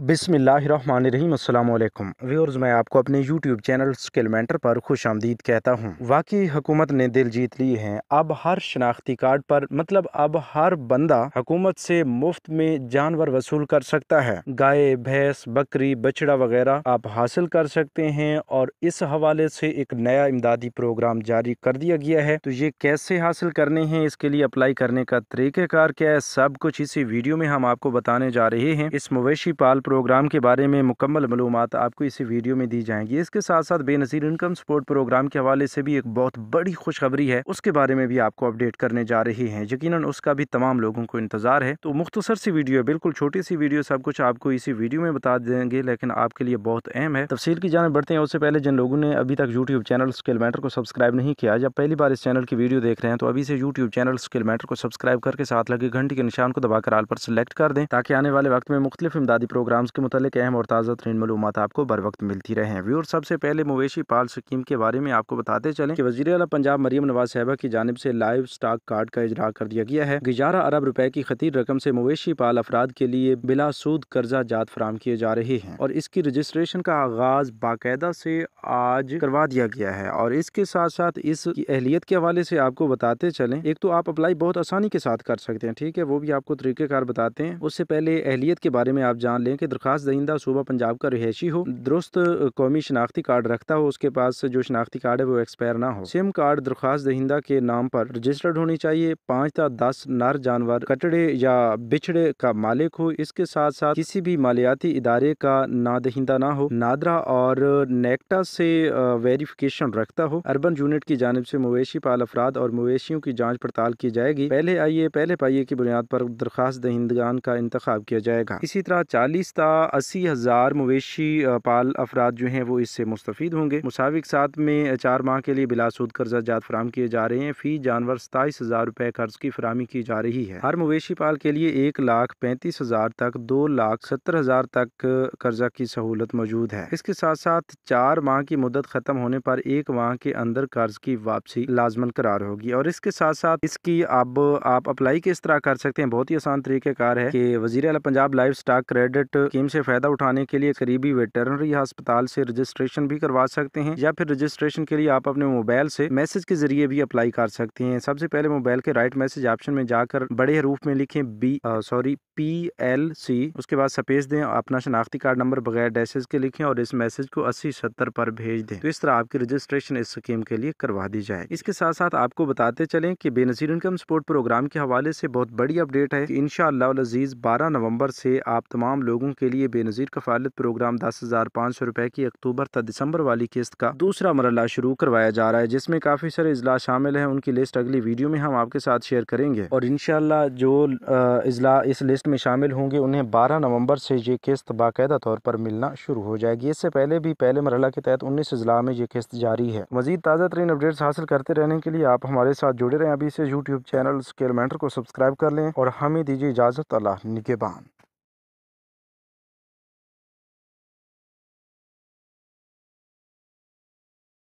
बिसमीम् अल्लाम व्यवर्स मैं आपको अपने यूट्यूब चैनल स्किलमेंटर पर खुश आमदीद कहता हूँ वाकई हुकूमत ने दिल जीत ली है अब हर शनाख्ती कार्ड पर मतलब अब हर बंदा हुकूमत से मुफ्त में जानवर वसूल कर सकता है गाय भैंस बकरी बछड़ा वगैरह आप हासिल कर सकते हैं और इस हवाले से एक नया इमदादी प्रोग्राम जारी कर दिया गया है तो ये कैसे हासिल करने हैं इसके लिए अप्लाई करने का तरीक़ेकार क्या है सब कुछ इसी वीडियो में हम आपको बताने जा रहे हैं इस मवेशी पाल प्रोग्राम के बारे में मुकम्मल मलूम आपको इसी वीडियो में दी जाएंगी इसके साथ साथ बेनज़ीर इनकम सपोर्ट प्रोग्राम के हवाले से भी एक बहुत बड़ी खुशखबरी है उसके बारे में भी आपको अपडेट करने जा रही है यकीन उसका भी तमाम लोगों को इंतजार है तो मुख्तसर सी वीडियो है बिल्कुल छोटी सी वीडियो सब कुछ आपको इसी वीडियो में बता देंगे लेकिन आपके लिए बहुत अहम है तफसील की जान बढ़ते हैं उससे पहले जिन लोगों ने अभी तक यूट्यूब चैनल स्किल मैटर को सब्सक्राइब नहीं किया जब पहली बार इस चैनल की वीडियो देख रहे हैं तो अभी से यूट्यूब चैनल स्किल मैटर को सब्सक्राइब करके साथ लगे घंटे के निशान को दबाकर आल पर सिलेक्ट कर दें ताकि आने वाले वक्त में मुख्तलिफ इमदादी प्रोग्राम प्रोग्राम्स के मुतलिक अहम और ताज़ा तरीन मलूम आपको बर वक्त मिलती रहे व्यू और सबसे पहले मवेशी पाल स्कीम के बारे में आपको बताते चले कि वजी अला पंजाब मरीम नवाज साहबा की जानब से लाइव स्टॉक कार्ड का इजरा कर दिया गया है ग्यारह अरब रुपए की खतीर रकम से मवेशी पाल अफराद के लिए बिला सूद कर्जा जात फराम किए जा रहे हैं और इसकी रजिस्ट्रेशन का आगाज बाकायदा से आज करवा दिया गया है और इसके साथ साथ इस अहलियत के हवाले से आपको बताते चले एक तो आप अप्लाई बहुत आसानी के साथ कर सकते हैं ठीक है वो भी आपको तरीक़ेकार बताते हैं उससे पहले अहलियत के बारे में आप जान लें कि कि दरख्वास्त दहिंदा सूबा पंजाब का रिहायशी हो दुरुस्त कौमी शनाख्ती कार्ड रखता हो उसके पास जो शनाख्ती कार्ड है वो एक्सपायर ना हो सिम कार्ड दरख्वास्त दहिंदा के नाम पर रजिस्टर्ड होनी चाहिए पाँच या दस नर जानवर कटड़े या बिछड़े का मालिक हो इसके साथ साथ किसी भी मालियाती इदारे का ना दहिंदा ना हो नादरा और नेक्टा से वेरिफिकेशन रखता हो अर्बन यूनिट की जानब से मवेशी पाल अफराद और मवेशियों की जाँच पड़ताल की जाएगी पहले आइए पहले पाइए की बुनियाद पर दरख्वास्त दहिंदगान का इंतखब किया जाएगा इसी तरह चालीस गुज्तः अस्सी हज़ार मवेशी पाल अफराद जो हैं वो इससे मुस्तफ़ होंगे मुसाविक साथ में चार माह के लिए बिलासूद कर्जा जात फराम किए जा रहे हैं फ़ी जानवर सताईस हज़ार रुपये कर्ज की फरहमी की जा रही है हर मवेशी पाल के लिए एक लाख पैंतीस हज़ार तक दो लाख सत्तर हज़ार तक कर्जा की सहूलत मौजूद है इसके साथ साथ चार माह की मुदत ख़त्म होने पर एक माह के अंदर कर्ज की वापसी लाजमन करार होगी और इसके साथ साथ इसकी अब आप अप्लाई किस तरह कर सकते हैं बहुत ही आसान तरीक़ेकार है कि वजीर Punjab life stock credit scheme से फायदा उठाने के लिए करीबी वेटरनरी अस्पताल से रजिस्ट्रेशन भी करवा सकते हैं या फिर रजिस्ट्रेशन के लिए आप अपने मोबाइल से मैसेज के जरिए भी अप्लाई कर सकते हैं सबसे पहले मोबाइल के राइट मैसेज ऑप्शन में जाकर बड़े रूप में लिखे B sorry P L C उसके बाद सपेज दें अपना शनाख्ती कार्ड नंबर बगैर डेसेज के लिखें और इस मैसेज को अस्सी सत्तर पर भेज दें तो इस तरह आपकी रजिस्ट्रेशन इस स्कीम के लिए करवा दी जाए इसके साथ साथ आपको बताते चले की बेनजीर इनकम सपोर्ट प्रोग्राम के हवाले से बहुत बड़ी अपडेट है इन शजीज बारह नवम्बर से आप तमाम लोगों के लिए बेनजीर कफालत प्रोग्राम दस हज़ार पाँच सौ रुपए की अक्टूबर तथा दिसंबर वाली किस्त का दूसरा मरला शुरू करवाया जा रहा है जिसमें काफ़ी सारे अजला शामिल है उनकी लिस्ट अगली वीडियो में हम आपके साथ शेयर करेंगे और इन जो अजला इस लिस्ट में शामिल होंगे उन्हें बारह नवम्बर से ये किस्त बाकायदा तौर पर मिलना शुरू हो जाएगी इससे पहले भी पहले मरला के तहत उन्नीस अजला में ये किस्त जारी है मजीद ताज़ा तरीन अपडेट हासिल करते रहने के लिए आप हमारे साथ जुड़े रहे अभी से यूट्यूब चैनल स्केल मैंटर को सब्सक्राइब कर लें और हमें दीजिए इजाज़त अल्लाह निगेबान